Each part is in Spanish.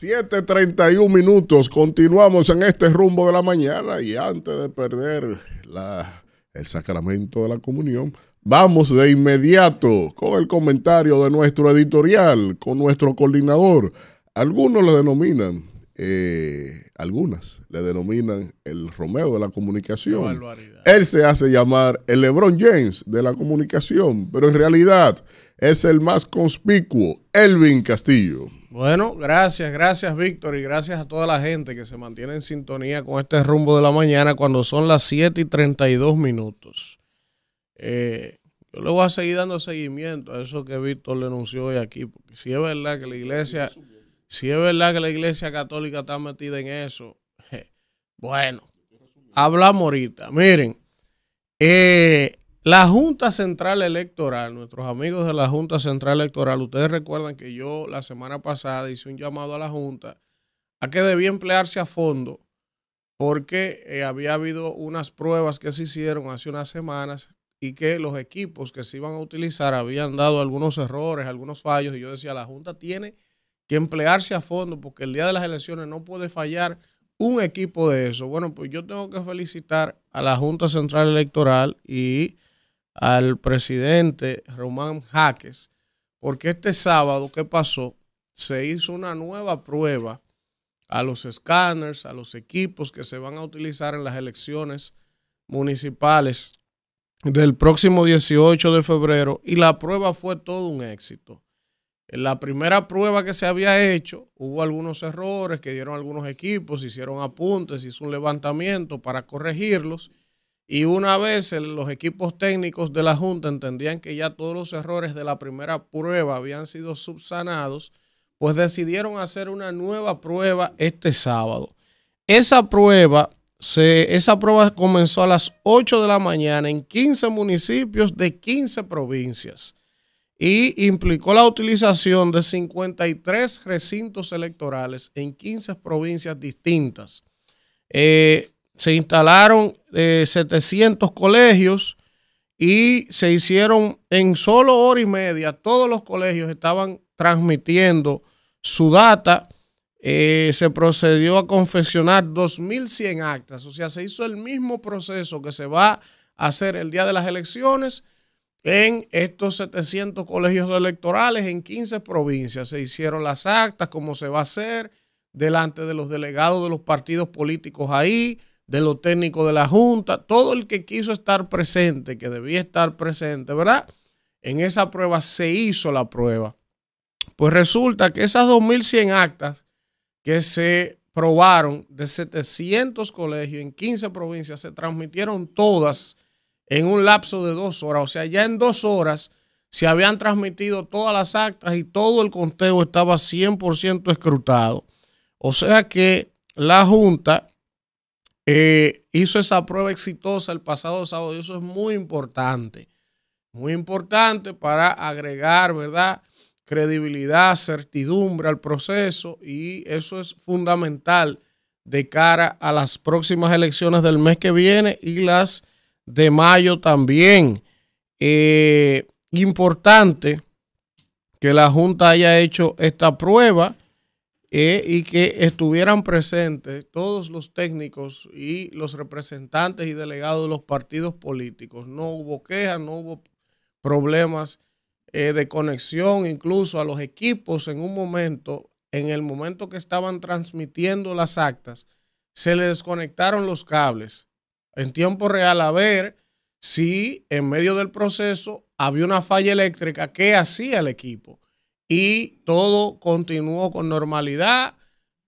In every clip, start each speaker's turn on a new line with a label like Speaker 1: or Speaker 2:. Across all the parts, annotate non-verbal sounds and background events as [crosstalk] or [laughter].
Speaker 1: 7.31 minutos, continuamos en este rumbo de la mañana y antes de perder la, el sacramento de la comunión, vamos de inmediato con el comentario de nuestro editorial, con nuestro coordinador. Algunos le denominan, eh, algunas le denominan el Romeo de la comunicación. Él se hace llamar el LeBron James de la comunicación, pero en realidad es el más conspicuo, Elvin Castillo. Bueno, gracias, gracias Víctor y gracias a toda la gente que se mantiene en sintonía con este rumbo de la mañana cuando son las 7 y 32 minutos. Eh, yo le voy a seguir dando seguimiento a eso que Víctor le anunció hoy aquí, porque si es verdad que la iglesia, si es verdad que la iglesia católica está metida en eso, [laughs] bueno, hablamos ahorita. Miren, eh, la Junta Central Electoral, nuestros amigos de la Junta Central Electoral, ustedes recuerdan que yo la semana pasada hice un llamado a la Junta a que debía emplearse a fondo porque eh, había habido unas pruebas que se hicieron hace unas semanas y que los equipos que se iban a utilizar habían dado algunos errores, algunos fallos, y yo decía, la Junta tiene que emplearse a fondo porque el día de las elecciones no puede fallar un equipo de eso. Bueno, pues yo tengo que felicitar a la Junta Central Electoral y al presidente Román Jaques, porque este sábado, que pasó? Se hizo una nueva prueba a los escáneres, a los equipos que se van a utilizar en las elecciones municipales del próximo 18 de febrero y la prueba fue todo un éxito. En la primera prueba que se había hecho, hubo algunos errores que dieron algunos equipos, hicieron apuntes, hizo un levantamiento para corregirlos y una vez los equipos técnicos de la Junta entendían que ya todos los errores de la primera prueba habían sido subsanados, pues decidieron hacer una nueva prueba este sábado. Esa prueba, se, esa prueba comenzó a las 8 de la mañana en 15 municipios de 15 provincias y implicó la utilización de 53 recintos electorales en 15 provincias distintas. Eh, se instalaron 700 eh, colegios y se hicieron en solo hora y media, todos los colegios estaban transmitiendo su data. Eh, se procedió a confeccionar 2.100 actas, o sea, se hizo el mismo proceso que se va a hacer el día de las elecciones en estos 700 colegios electorales en 15 provincias. Se hicieron las actas, como se va a hacer, delante de los delegados de los partidos políticos ahí, de los técnicos de la Junta, todo el que quiso estar presente, que debía estar presente, ¿verdad? En esa prueba se hizo la prueba. Pues resulta que esas 2.100 actas que se probaron de 700 colegios en 15 provincias se transmitieron todas en un lapso de dos horas. O sea, ya en dos horas se habían transmitido todas las actas y todo el conteo estaba 100% escrutado. O sea que la Junta eh, hizo esa prueba exitosa el pasado sábado. Y eso es muy importante. Muy importante para agregar, ¿verdad? Credibilidad, certidumbre al proceso. Y eso es fundamental de cara a las próximas elecciones del mes que viene y las de mayo también. Eh, importante que la Junta haya hecho esta prueba eh, y que estuvieran presentes todos los técnicos y los representantes y delegados de los partidos políticos. No hubo quejas, no hubo problemas eh, de conexión, incluso a los equipos en un momento, en el momento que estaban transmitiendo las actas, se les desconectaron los cables en tiempo real a ver si en medio del proceso había una falla eléctrica, qué hacía el equipo y todo continuó con normalidad.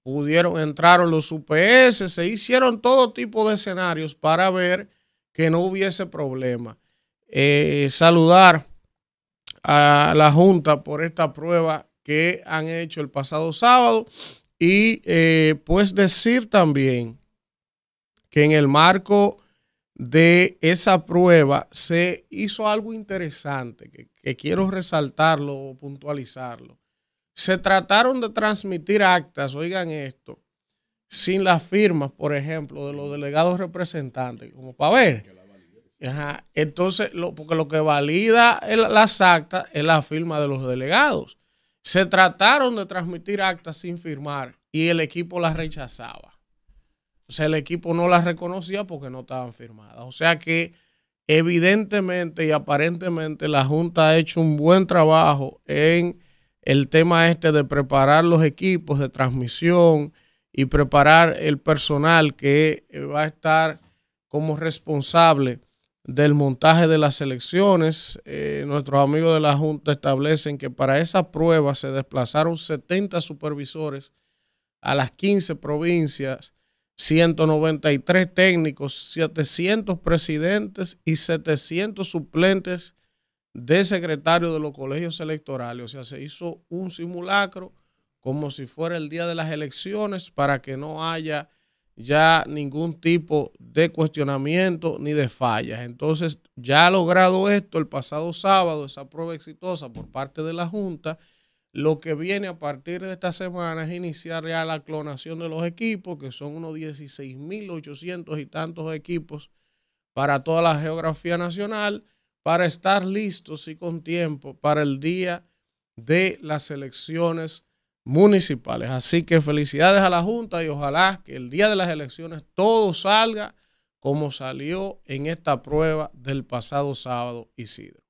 Speaker 1: Pudieron, entraron los UPS, se hicieron todo tipo de escenarios para ver que no hubiese problema. Eh, saludar a la Junta por esta prueba que han hecho el pasado sábado y eh, pues decir también que en el marco de esa prueba se hizo algo interesante que, quiero resaltarlo o puntualizarlo. Se trataron de transmitir actas, oigan esto, sin las firmas, por ejemplo, de los delegados representantes, como para ver. Ajá. Entonces, porque lo que valida las actas es la firma de los delegados. Se trataron de transmitir actas sin firmar y el equipo las rechazaba sea, el equipo no las reconocía porque no estaban firmadas. O sea que evidentemente y aparentemente la Junta ha hecho un buen trabajo en el tema este de preparar los equipos de transmisión y preparar el personal que eh, va a estar como responsable del montaje de las elecciones. Eh, nuestros amigos de la Junta establecen que para esa prueba se desplazaron 70 supervisores a las 15 provincias 193 técnicos, 700 presidentes y 700 suplentes de secretarios de los colegios electorales. O sea, se hizo un simulacro como si fuera el día de las elecciones para que no haya ya ningún tipo de cuestionamiento ni de fallas. Entonces, ya ha logrado esto el pasado sábado, esa prueba exitosa por parte de la Junta. Lo que viene a partir de esta semana es iniciar ya la clonación de los equipos, que son unos 16.800 y tantos equipos para toda la geografía nacional, para estar listos y con tiempo para el día de las elecciones municipales. Así que felicidades a la Junta y ojalá que el día de las elecciones todo salga como salió en esta prueba del pasado sábado, y Isidro.